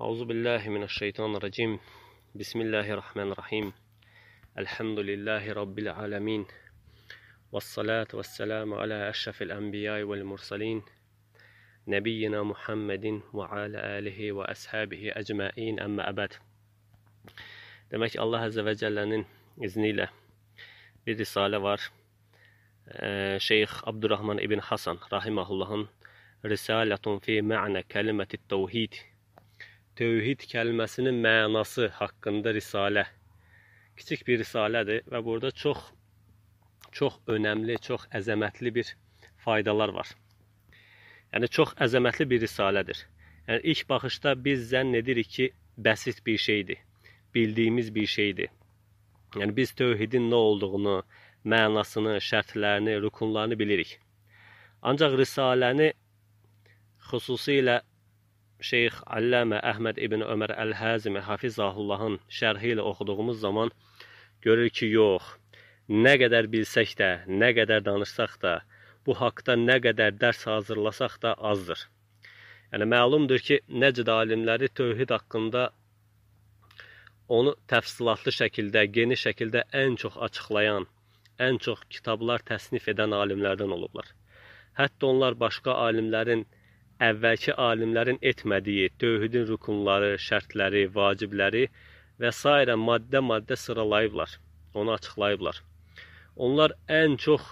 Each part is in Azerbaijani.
أعوذ بالله من الشيطان الرجيم بسم الله الرحمن الرحيم الحمد لله رب العالمين والصلاة والسلام على أشرف الأنبياء والمرسلين نبينا محمد وعلى آله وأصحابه أجمعين أما أبد دمك الله عز وجل إذن إذنيلة برسالة var شيخ عبد الرحمن ابن حسن رحمه الله رسالة في معنى كلمة التوحيد tövhid kəlməsinin mənası haqqında risalə. Kiçik bir risalədir və burada çox çox önəmli, çox əzəmətli bir faydalar var. Yəni çox əzəmətli bir risalədir. Yəni ilk baxışda biz zənn edirik ki, bəsit bir şeydir. Bildiyimiz bir şeydir. Yəni biz tövhidin nə olduğunu, mənasını, şərtlərini, rukunlarını bilirik. Ancaq risaləni xüsusilə Şeyx Əlləmə Əhməd ibn Ömər Əl-Həzimi Hafizahullahın şərhi ilə oxuduğumuz zaman görür ki, yox. Nə qədər bilsək də, nə qədər danışsaq da, bu haqda nə qədər dərs hazırlasaq da azdır. Yəni məlumdur ki, nəcd alimləri tövhid haqqında onu təfsilatlı şəkildə, geniş şəkildə ən çox açıqlayan, ən çox kitablar təsnif edən alimlərdən olublar. Hətta onlar başqa alimlərin əvvəlki alimlərin etmədiyi tövhidin rukunları, şərtləri, vacibləri və s. maddə-maddə sıralayıblar, onu açıqlayıblar. Onlar ən çox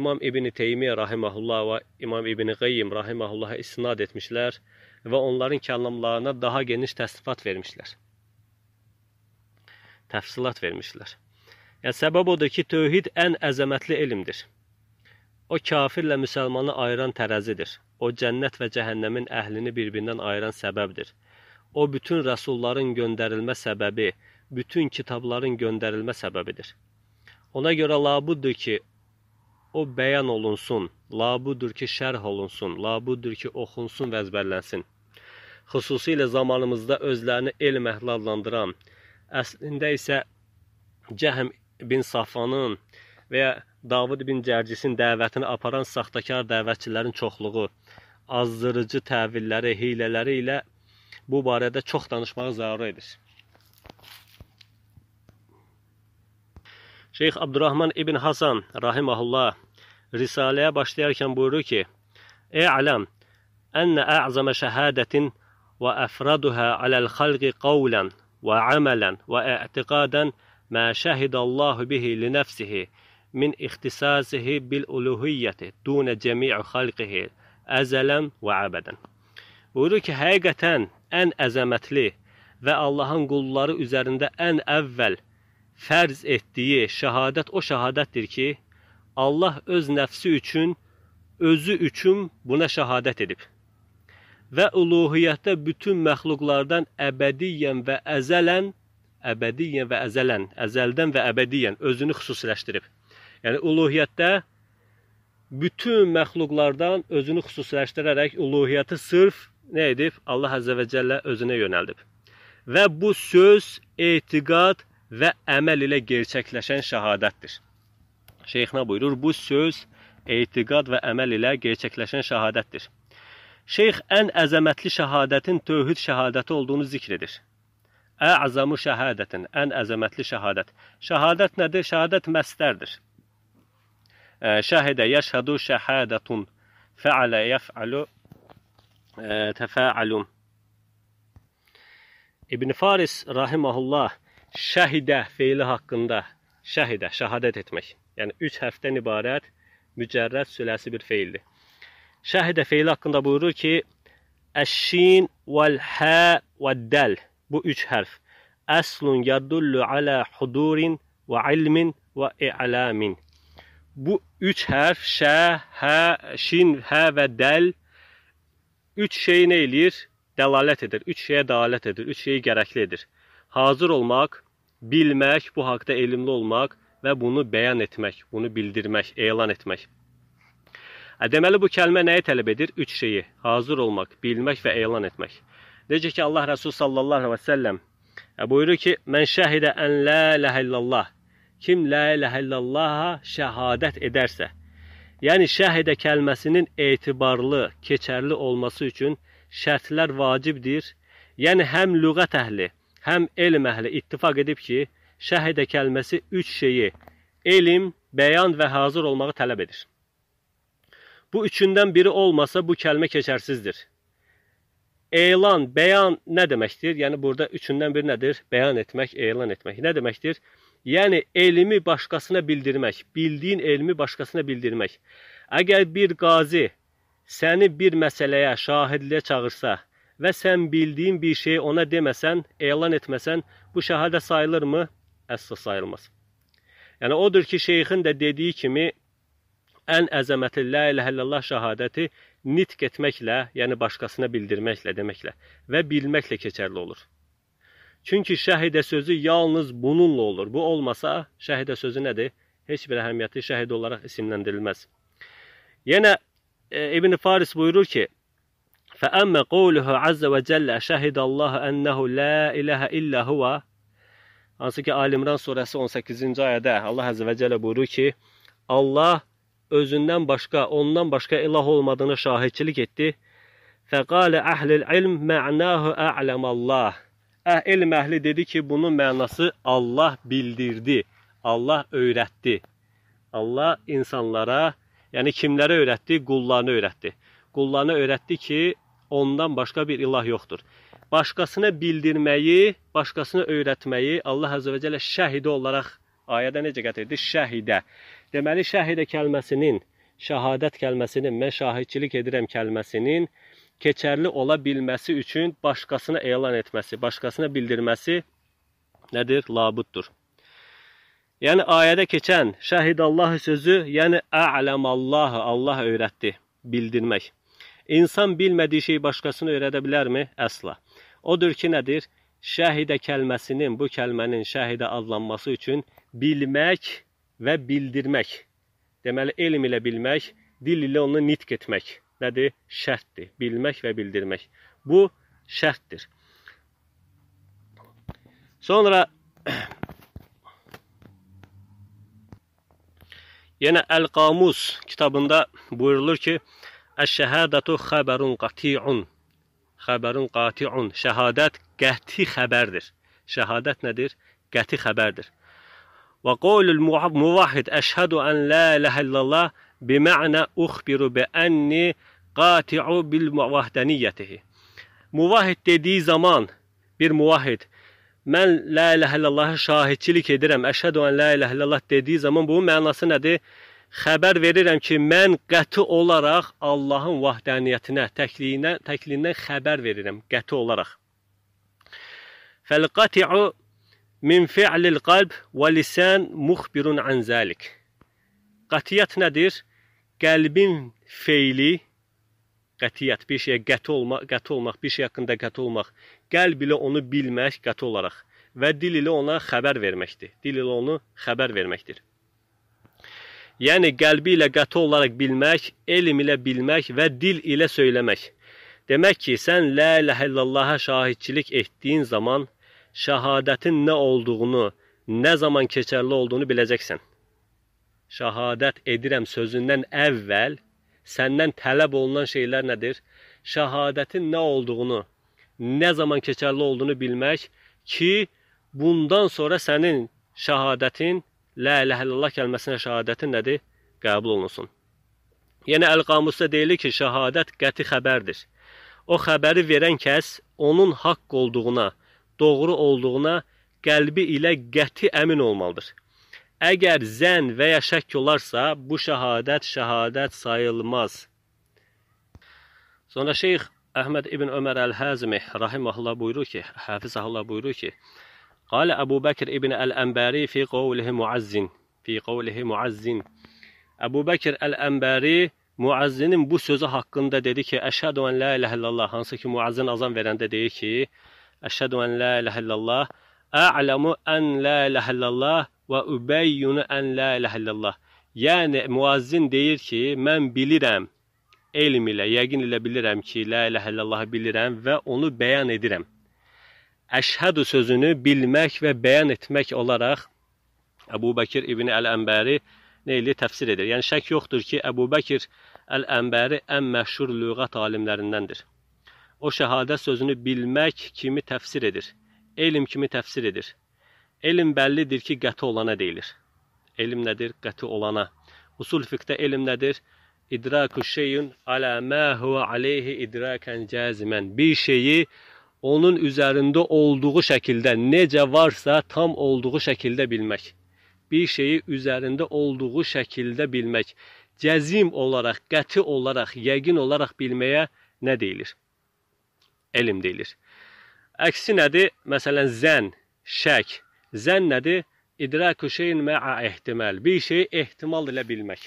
İmam İbn Teymiyyə rahimehullah və İmam İbn Qayyim rahimehullaha istinad etmişlər və onların kəlamlarına daha geniş təsnifat vermişlər. Təfsilat vermişlər. Yəni səbəb odur ki, tövhid ən əzəmətli elmdir. O kafirlə müsəlmanı ayıran tərəzidir. O cənnət və cəhənnəmin əhlini bir-birindən ayıran səbəbdir. O bütün rəsulların göndərilmə səbəbi, bütün kitabların göndərilmə səbəbidir. Ona görə labuddur ki, o bəyan olunsun, labuddur ki, şərh olunsun, labuddur ki, oxunsun və əzbərlənsin. Xüsusilə zamanımızda özlərini elm əhli adlandıran, əslində isə Cəhm bin Safanın və ya Davud ibn Cərcisin dəvətini aparan saxtakar dəvətçilərin çoxluğu, azdırıcı təvilləri, hilələri ilə bu barədə çox danışmağı zəruridir. Şeyx Abdurrahman ibn Hasan rahimehullah risaləyə başlayarkən buyurur ki: "Ə'lam ən ə'zəmə şahadətin və əfraduhə aləl-xalqi qawlan və əmələn və i'tiqadan mə şəhidəllahu bihi li nəfsihi" من اختصاصه بالuluhiyyəti dunə cəmi'i xalqihi əzələn və əbədən. Buyurur ki, həqiqətən ən əzəmətli və Allahın qulları üzərində ən əvvəl fərz etdiyi şahadət o şahadətdir ki, Allah öz nəfsi üçün, özü üçün buna şahadət edib və uluhiyyətdə bütün məxluqlardan əbədiyyən və əzələn, əbədiyyən və əzələn, əzəldən və əbədiyyən özünü xüsusiləşdirib. Yəni uluhiyyətdə bütün məxluqlardan özünü xüsusiləşdirərək uluhiyyəti sırf nə edib? Allah Əzzə və Cəllə özünə yönəldib. Və bu söz etiqad və əməl ilə gerçəkləşən şahadətdir. Şeyxna buyurur, bu söz etiqad və əməl ilə gerçəkləşən şahadətdir. Şeyx ən əzəmətli şahadətin tövhid şahadəti olduğunu zikr edir. Əzamu şahadətin, ən əzəmətli şahadət. Şahadət nədir? Şahadət məstərdir. شهد يشهد شهادة فعل يفعل تفاعل İbn Faris rahimahullah şəhidə feili haqqında şəhidə şahadət etmək. Yəni 3 hərfdən ibarət mücərrəd süləsi bir feildir. Şəhidə feili haqqında buyurur ki: Əş-şin vəl-hə vəd-dəl. Bu 3 hərf əslun yadullu ala hudurin və ilmin və i'lamin bu üç hərf şə, hə, şin, hə və dəl üç şey nə eləyir? Dəlalət edir. Üç şeyə dəlalət edir. Üç şeyi gərəkli edir. Hazır olmaq, bilmək, bu haqda elmli olmaq və bunu bəyan etmək, bunu bildirmək, elan etmək. E, deməli bu kəlmə nəyi tələb edir? Üç şeyi: hazır olmaq, bilmək və elan etmək. Necə ki Allah Rəsul sallallahu əleyhi və səlləm e, buyurur ki: "Mən şəhidə ən la ilaha illallah" kim la ilahe illallaha şəhadət edərsə, yəni şəhidə kəlməsinin etibarlı, keçərli olması üçün şərtlər vacibdir. Yəni həm lüğət əhli, həm elm əhli ittifaq edib ki, şəhidə kəlməsi üç şeyi: elm, bəyan və hazır olmağı tələb edir. Bu üçündən biri olmasa bu kəlmə keçərsizdir. Elan, bəyan nə deməkdir? Yəni burada üçündən biri nədir? Bəyan etmək, elan etmək. Nə deməkdir? Yəni elmi başqasına bildirmək, bildiyin elmi başqasına bildirmək. Əgər bir qazi səni bir məsələyə şahidliyə çağırsa və sən bildiyin bir şeyi ona deməsən, elan etməsən, bu şahadə sayılırmı? Əsla sayılmaz. Yəni odur ki, şeyxin də dediyi kimi ən əzəmətli la ilahə illallah şahadəti nitq etməklə, yəni başqasına bildirməklə deməklə və bilməklə keçərli olur. Çünki şəhidə sözü yalnız bununla olur. Bu olmasa şəhidə sözü nədir? Heç bir əhəmiyyəti şəhid olaraq isimləndirilməz. Yenə e, İbn Faris buyurur ki: فأما قوله عز وجل شهد الله أنه لا إله إلا هو Hansı ki Ali İmran surəsi 18-ci ayədə Allah Azze və Cəllə buyurur ki, Allah özündən başqa, ondan başqa ilah olmadığını şahidçilik etdi. Fəqalə əhlil ilm mə'nahu ə'ləməllah. Hə, elm əhli dedi ki, bunun mənası Allah bildirdi, Allah öyrətdi. Allah insanlara, yəni kimlərə öyrətdi? Qullarına öyrətdi. Qullarına öyrətdi ki, ondan başqa bir ilah yoxdur. Başqasına bildirməyi, başqasına öyrətməyi Allah Azəvə Cəllə şəhidə olaraq ayədə necə qət edir? Şəhidə. Deməli, şəhidə kəlməsinin, şəhadət kəlməsinin, mən şahidçilik edirəm kəlməsinin keçərli ola bilməsi üçün başqasına elan etməsi, başqasına bildirməsi nədir? Labuddur. Yəni ayədə keçən şəhidallah sözü, yəni a'lamallahı Allah öyrətdi, bildirmək. İnsan bilmədiyi şeyi başqasına öyrədə bilərmi? Əsla. Odur ki, nədir? Şəhidə kəlməsinin, bu kəlmənin şəhidə adlanması üçün bilmək və bildirmək. Deməli, elm ilə bilmək, dil ilə onu nitq etmək nədir? Şərtdir. Bilmək və bildirmək. Bu şərtdir. Sonra yenə Əl-Qamus kitabında buyurulur ki, Əş-şəhadətu xəbərun qati'un. Xəbərun qati'un. Şəhadət qəti xəbərdir. Şəhadət nədir? Qəti xəbərdir. Və qolul muvahhid əşhədu ən la ilahə illallah Bima'na uxbiru bi enni qati'u bil muvahdaniyetihi. Muvahid dediği zaman bir muvahid mən la ilahe illallahı şahidçilik edirəm, əşhədü en la ilahe illallah dediyi zaman bunun mənası nədir? Xəbər verirəm ki, mən qəti olaraq Allahın vahdaniyyətinə, təkliyinə, təkliyindən xəbər verirəm qəti olaraq. Fəl qati'u min fi'lil qalb və lisan muxbirun an zalik qətiyyət nədir? Qəlbin feili qətiyyət, bir şeyə qəti olmaq, qəti olmaq, bir şey haqqında qəti olmaq, qəlb ilə onu bilmək qəti olaraq və dil ilə ona xəbər verməkdir. Dil ilə onu xəbər verməkdir. Yəni qəlbi ilə qəti olaraq bilmək, elm ilə bilmək və dil ilə söyləmək. Demək ki, sən la ilahe illallaha şahidçilik etdiyin zaman şahadətin nə olduğunu, nə zaman keçərli olduğunu biləcəksən şəhadət edirəm sözündən əvvəl səndən tələb olunan şeylər nədir? Şəhadətin nə olduğunu, nə zaman keçərli olduğunu bilmək ki, bundan sonra sənin şəhadətin la ilahe illallah kəlməsinə şəhadətin nədir? Qəbul olunsun. Yəni Əl-Qamusda deyilir ki, şəhadət qəti xəbərdir. O xəbəri verən kəs onun haqq olduğuna, doğru olduğuna qəlbi ilə qəti əmin olmalıdır. Əgər zən və ya şək olarsa, bu şəhadət şəhadət sayılmaz. Sonra Şeyx Əhməd ibn Ömər Əl-Həzmi rahimehullah buyurur ki, hafizəhullah buyurur ki, qala Əbu Bəkr ibn Əl-Ənbəri fi qawlihi muazzin, fi qawlihi muazzin. Əbu Bəkr Əl-Ənbəri muazzinin bu sözü haqqında dedi ki, əşhadu en la ilaha illallah, hansı ki muazzin azan verəndə deyir ki, əşhadu en la ilaha illallah, a'lamu en la ilaha illallah və ubeyyunu ən la ilahe illallah. Yəni müəzzin deyir ki, mən bilirəm elm ilə, yəqin ilə bilirəm ki, la ilahe illallah bilirəm və onu bəyan edirəm. Əşhədu sözünü bilmək və bəyan etmək olaraq Əbu Bəkir ibn Əl-Ənbəri nə ilə təfsir edir. Yəni şək yoxdur ki, Əbu Bəkir Əl-Ənbəri ən məşhur lüğət alimlərindəndir. O şəhadə sözünü bilmək kimi təfsir edir. Elm kimi təfsir edir. Elm bəllidir ki, qəti olana deyilir. Elm nədir? Qəti olana. Usul fiqdə elm nədir? İdraku şeyun alə mə huvə aleyhi idrakən cəzimən. Bir şeyi onun üzərində olduğu şəkildə, necə varsa tam olduğu şəkildə bilmək. Bir şeyi üzərində olduğu şəkildə bilmək. Cəzim olaraq, qəti olaraq, yəqin olaraq bilməyə nə deyilir? Elm deyilir. Əksi nədir? Məsələn, zən, şək, Zənn nədir? İdrakü şeyin mə'a ehtimal. Bir şeyi ehtimal ilə bilmək.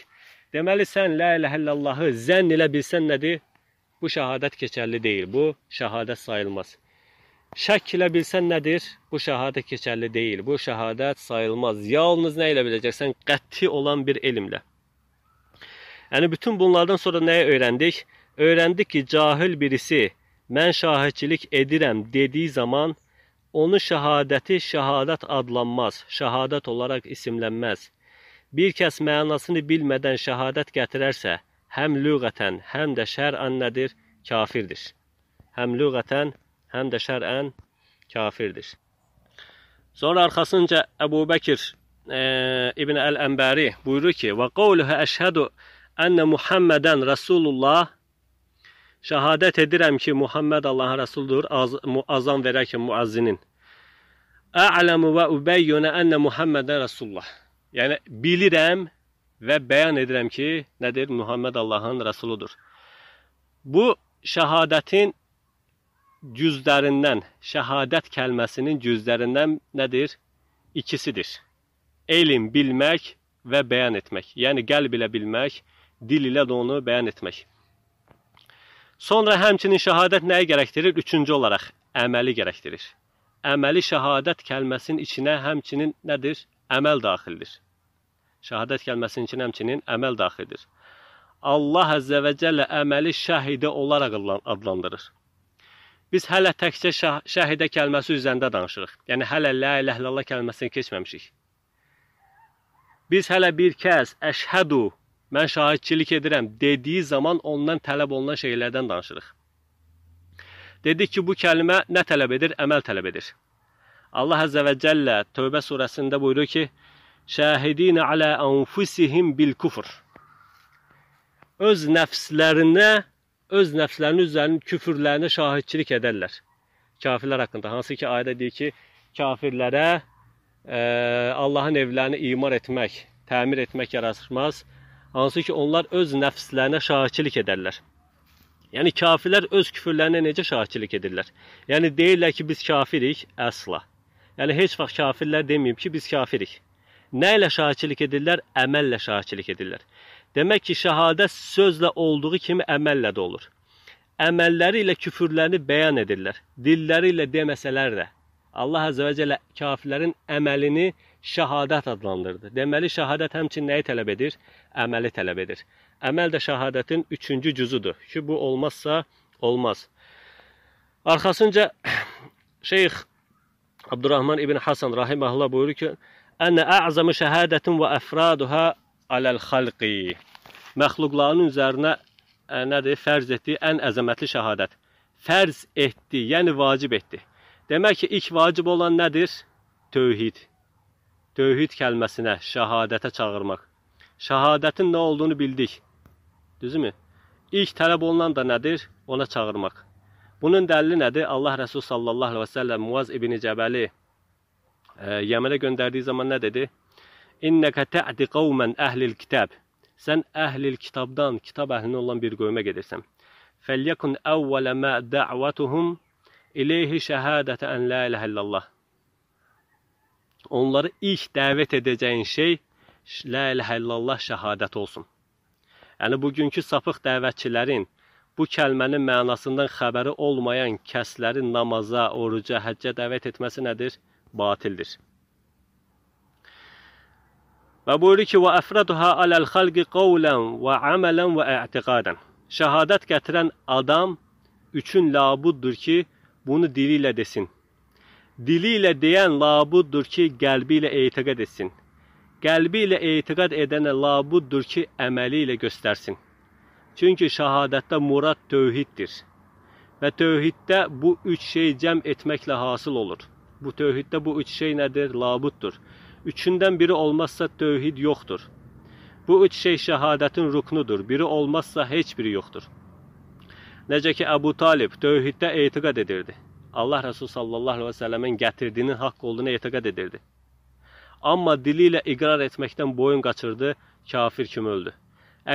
Deməli sən la ilahə illallahı zənn ilə bilsən nədir? Bu şahadət keçərli deyil. Bu şahadət sayılmaz. Şək ilə bilsən nədir? Bu şahadət keçərli deyil. Bu şahadət sayılmaz. Yalnız nə ilə biləcəksən? Qəti olan bir elmlə. Yəni bütün bunlardan sonra nəyi öyrəndik? Öyrəndik ki, cahil birisi mən şahidçilik edirəm dediyi zaman Onun şəhadəti şəhadət adlanmaz, şəhadət olaraq isimlənməz. Bir kəs mənasını bilmədən şəhadət gətirərsə, həm lüğətən, həm də şərən nədir? Kafirdir. Həm lüğətən, həm də şərən kafirdir. Sonra arxasınca Əbu Bəkir e, İbn Əl-Ənbəri buyurur ki: "Və qavluhu əşhadu enne Muhammeden Rasulullah" Şəhadət edirəm ki, Muhammed Allahın rəsuludur, az, azan verərkən müəzzinin. A'lamu və ubeyyunə ənə Muhammedən Rəsulullah. Yəni, bilirəm və bəyan edirəm ki, nədir? Muhammed Allahın rəsuludur. Bu, şəhadətin cüzlərindən, şəhadət kəlməsinin cüzlərindən nədir? İkisidir. Elm, bilmək və bəyan etmək. Yəni, qəlb ilə bilmək, dil ilə də onu bəyan etmək. Sonra həmçinin şahadət nəyi gərəkdirir? Üçüncü olaraq əməli gərəkdirir. Əməli şahadət kəlməsinin içinə həmçinin nədir? Əməl daxildir. Şahadət kəlməsinin içinə həmçinin əməl daxildir. Allah Əzzə və Cəllə əməli şahidi olaraq adlandırır. Biz hələ təkcə şah şahidə kəlməsi üzərində danışırıq. Yəni hələ la iləhə illallah kəlməsini keçməmişik. Biz hələ bir kəs əşhədu mən şahidçilik edirəm dediyi zaman ondan tələb olunan şeylərdən danışırıq. Dedik ki, bu kəlmə nə tələb edir? Əməl tələb edir. Allah Əzzə və Cəllə Tövbə surəsində buyurur ki, Şəhidinə alə ənfusihim bil kufr. Öz nəfslərinə, öz nəfslərinin üzərinin küfürlərinə şahidçilik edərlər. Kafirlər haqqında. Hansı ki, ayədə deyir ki, kafirlərə ə, Allahın evlərini imar etmək, təmir etmək yaraşmaz hansı ki onlar öz nəfslərinə şahidçilik edərlər. Yəni kafirlər öz küfürlərinə necə şahidçilik edirlər? Yəni deyirlər ki, biz kafirik, əsla. Yəni heç vaxt kafirlər deməyib ki, biz kafirik. Nə ilə şahidçilik edirlər? Əməllə şahidçilik edirlər. Demək ki, şahadət sözlə olduğu kimi əməllə də olur. Əməlləri ilə küfürlərini bəyan edirlər. Dilləri ilə deməsələr də. Allah Azəvəcələ kafirlərin əməlini, əməlini şahadət adlandırdı. Deməli, şahadət həmçinin nəyi tələb edir? Əməli tələb edir. Əməl də şahadətin üçüncü cüzüdür ki, bu olmazsa olmaz. Arxasınca Şeyx Abdurrahman ibn Hasan rahiməhullah buyurur ki, Ənə ə'zəmi şəhadətin və əfraduhə aləl-xalqi. Məxluqların üzərinə ə, e, nədir? Fərz etdiyi ən əzəmətli şəhadət. Fərz etdi, yəni vacib etdi. Demək ki, ilk vacib olan nədir? Tövhid. Tövhid kəlməsinə, şəhadətə çağırmaq. Şəhadətin nə olduğunu bildik. Düzmü? İlk tələb olunan da nədir? Ona çağırmaq. Bunun dəlili nədir? Allah Rəsulü sallallahu əleyhi və səlləm Muaz ibn Cəbəli e, Yəmənə göndərdiyi zaman nə dedi? İnnəkə ta'di qauman əhlil kitab. Sən əhlil kitabdan, kitab əhlindən olan bir qövmə gedirsən. Fəlyakun əvvələ mə də'vətuhum ileyhi şəhadətə ən la iləhə illallah. Onları ilk dəvət edəcəyin şey La iləhə illallah şəhadət olsun. Yəni, bugünkü sapıq dəvətçilərin bu kəlmənin mənasından xəbəri olmayan kəsləri namaza, oruca, həccə dəvət etməsi nədir? Batildir. Və buyurur ki, وَأَفْرَدُهَا عَلَى الْخَلْقِ قَوْلًا وَعَمَلًا وَاَعْتِقَادًا Şəhadət gətirən adam üçün labuddur ki, bunu dili ilə desin, Diliyle deyən labuddur ki, qəlbi ilə eytiqat etsin. Qəlbi ilə eytiqat edənə labuddur ki, əməli ilə göstərsin. Çünki şahadətdə murad tövhiddir. Və tövhiddə bu üç şey cəm etməklə hasıl olur. Bu tövhiddə bu üç şey nədir? Labuddur. Üçündən biri olmazsa tövhid yoxdur. Bu üç şey şəhadətin ruknudur. Biri olmazsa heç biri yoxdur. Necə ki, Əbu Talib tövhiddə eytiqat edirdi. Allah Resulü sallallahu aleyhi ve sellemin gətirdiyinin haqq olduğunu etiqad edirdi. Amma dili ilə iqrar etməkdən boyun qaçırdı, kafir kimi öldü.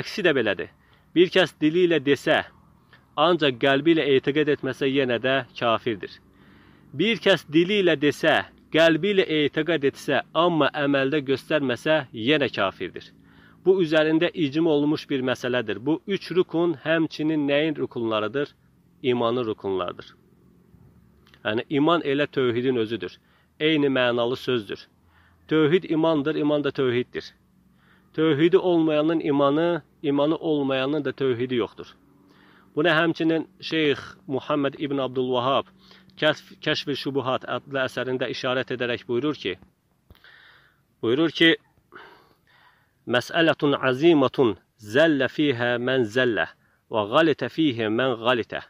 Əksi də belədir. Bir kəs dili ilə desə, ancaq qəlbi ilə etiqad etməsə yenə də kafirdir. Bir kəs dili ilə desə, qəlbi ilə etiqad etsə, amma əməldə göstərməsə yenə kafirdir. Bu üzərində icma olunmuş bir məsələdir. Bu üç rukun həmçinin nəyin rukunlarıdır? İmanın rukunlarıdır. Yəni iman elə tövhidin özüdür. Eyni mənalı sözdür. Tövhid imandır, iman da tövhiddir. Tövhidi olmayanın imanı, imanı olmayanın da tövhidi yoxdur. Buna həmçinin Şeyx Muhammed İbn Abdülvahab Kəşf-i Şubuhat adlı əsərində işarət edərək buyurur ki, buyurur ki, Məsələtun azimatun zəllə fihə mən zəllə və qalitə fihə mən qalitə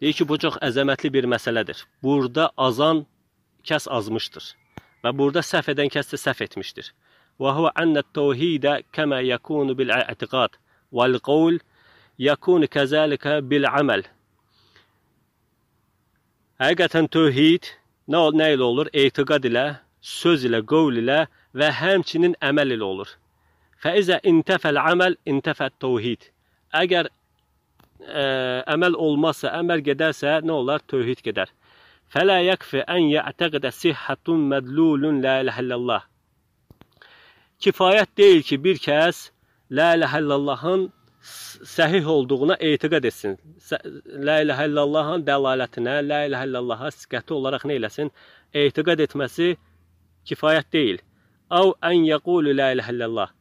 Deyir ki, bu çox əzəmətli bir məsələdir. Burada azan kəs azmışdır və burada səhv edən kəs də səhv etmişdir. Və huwa anna at-tauhid kama yakunu bil-i'tiqad wal-qawl yakunu kazalika bil-amal. Həqiqətən tövhid nə ol, nə ilə olur? Etiqad ilə, söz ilə, qovl ilə və həmçinin əməl ilə olur. Fəizə intəfəl əməl, intəfət tövhid. Əgər ə, əməl olmazsa, əməl gedərsə, nə olar? Tövhid gedər. Fələ yəkfi ən yətəqədə sihhətun mədlulun la iləhə illallah. Kifayət deyil ki, bir kəs la iləhə illallahın səhih olduğuna etiqad etsin. La iləhə illallahın dəlalətinə, la iləhə illallaha siqəti olaraq nə eləsin? Etiqad etməsi kifayət deyil. Əv ən yəqulu la iləhə illallah.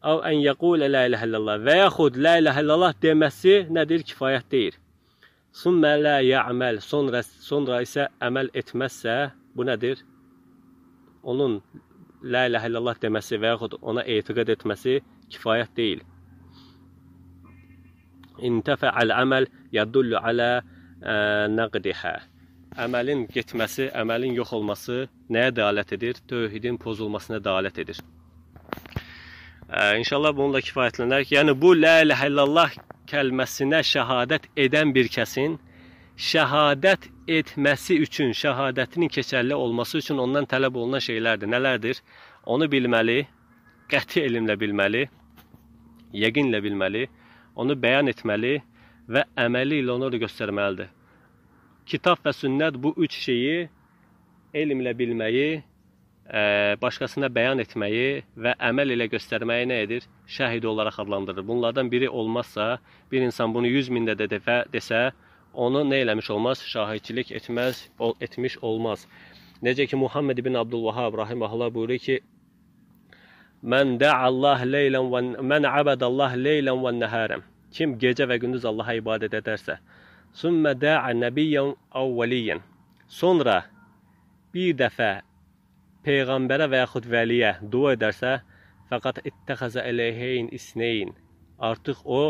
Av ən yəqul la ilahə illallah və yaxud la ilahə illallah deməsi nədir? Kifayət deyir. Summa la ya'mal sonra sonra isə əməl etməzsə bu nədir? Onun la ilahə illallah deməsi və yaxud ona etiqad etməsi kifayət deyil. İntəfə'al əməl yadullu alə nəqdihə. Əməlin getməsi, əməlin yox olması nəyə dəlalət edir? Tövhidin pozulmasına dəlalət edir. İnşallah bununla kifayətlənərək, yəni bu la ilahə illallah kəlməsinə şəhadət edən bir kəsin şəhadət etməsi üçün, şəhadətinin keçərli olması üçün ondan tələb olunan şeylərdir. Nələrdir? Onu bilməli, qəti elmlə bilməli, yəqinlə bilməli, onu bəyan etməli və əməli ilə onu da göstərməlidir. Kitab və sünnət bu üç şeyi elmlə bilməyi, başqasına bəyan etməyi və əməl elə göstərməyi nə edir? Şəhid olaraq adlandırır. Bunlardan biri olmazsa, bir insan bunu 100 mində də dəfə desə, onu nə eləmiş olmaz? Şahidçilik etməz, etmiş olmaz. Necə ki Muhammed ibn Abdülvahab rahimehullah buyurur ki: "Mən da'allah leylan və mən abadallah leylan və naharan." Kim gecə və gündüz Allah'a ibadət edərsə, "Summa da'a nabiyyan aw valiyan." Sonra bir dəfə Peyğəmbərə və yaxud vəliyə dua edərsə, fəqat ittəxəzə əleyheyn isneyn. Artıq o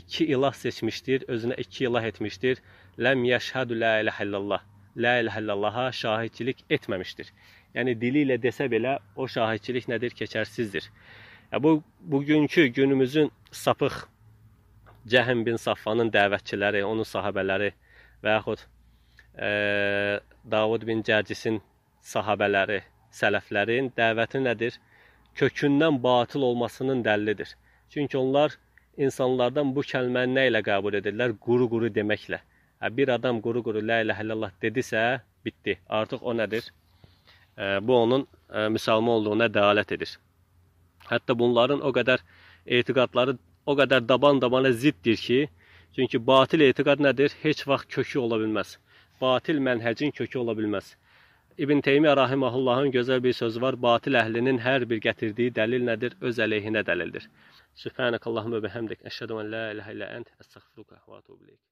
iki ilah seçmişdir, özünə iki ilah etmişdir. Ləm yəşhədü la ilahə illallah. La ilahə illallaha şahidçilik etməmişdir. Yəni dili ilə desə belə o şahidçilik nədir? Keçərsizdir. Ya, bu bugünkü günümüzün sapıq Cəhim bin Safvanın dəvətçiləri, onun sahabeləri və yaxud e, Davud bin Cərcisin sahabeləri sələflərin dəvəti nədir? Kökündən batıl olmasının dəllidir. Çünki onlar insanlardan bu kəlməni nə ilə qəbul edirlər? Quru-quru deməklə. Hə, bir adam quru-quru la ilahe illallah dedisə, bitdi. Artıq o nədir? Bu onun müsəlman olduğuna dəalət edir. Hətta bunların o qədər etiqadları o qədər daban-dabana ziddir ki, çünki batil etiqad nədir? Heç vaxt kökü ola bilməz. Batil mənhəcin kökü ola bilməz. İbn Teymiyyə rahimehullahın gözəl bir sözü var. Batil əhlinin hər bir gətirdiyi dəlil nədir? Öz əleyhinə dəlildir. Subhanakallahumma bihamdik, əşhadu an la ilaha illa ent, əstəğfiruka və etûbü ileyk.